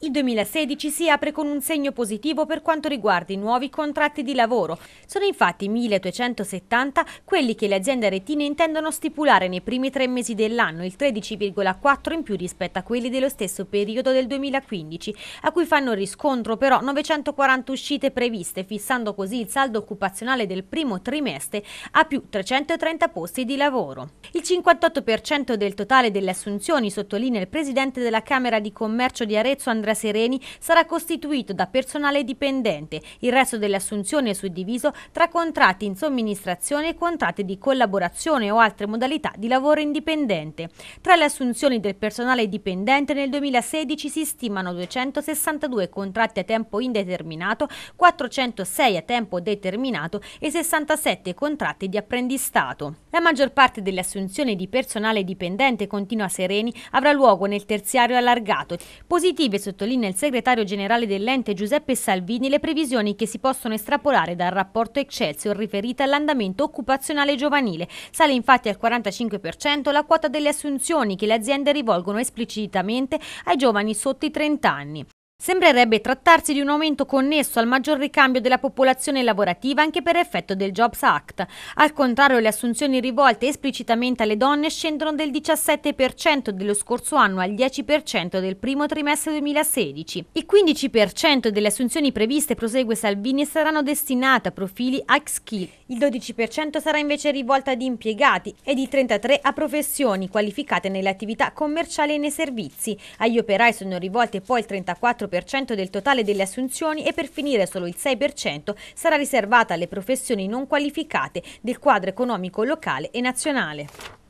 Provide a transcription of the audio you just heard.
Il 2016 si apre con un segno positivo per quanto riguarda i nuovi contratti di lavoro. Sono infatti 1270 quelli che le aziende retine intendono stipulare nei primi tre mesi dell'anno, il 13,4 in più rispetto a quelli dello stesso periodo del 2015, a cui fanno riscontro però 940 uscite previste, fissando così il saldo occupazionale del primo trimestre a più 330 posti di lavoro. Il 58% del totale delle assunzioni, sottolinea il presidente della Camera di Commercio di Arezzo Andrea Alessandra Sereni sarà costituito da personale dipendente, il resto delle assunzioni è suddiviso tra contratti in somministrazione e contratti di collaborazione o altre modalità di lavoro indipendente. Tra le assunzioni del personale dipendente nel 2016 si stimano 262 contratti a tempo indeterminato, 406 a tempo determinato e 67 contratti di apprendistato. La maggior parte delle assunzioni di personale dipendente continua sereni avrà luogo nel terziario allargato. Positive su sottolinea il segretario generale dell'ente Giuseppe Salvini le previsioni che si possono estrapolare dal rapporto Excelsior riferita all'andamento occupazionale giovanile. Sale infatti al 45% la quota delle assunzioni che le aziende rivolgono esplicitamente ai giovani sotto i 30 anni. Sembrerebbe trattarsi di un aumento connesso al maggior ricambio della popolazione lavorativa anche per effetto del Jobs Act. Al contrario, le assunzioni rivolte esplicitamente alle donne scendono del 17% dello scorso anno al 10% del primo trimestre 2016. Il 15% delle assunzioni previste, prosegue Salvini, saranno destinate a profili high skill. Il 12% sarà invece rivolta ad impiegati ed il 33% a professioni qualificate nelle attività commerciali e nei servizi. Agli operai sono rivolte poi il 34% 4% del totale delle assunzioni e per finire solo il 6% sarà riservata alle professioni non qualificate del quadro economico locale e nazionale.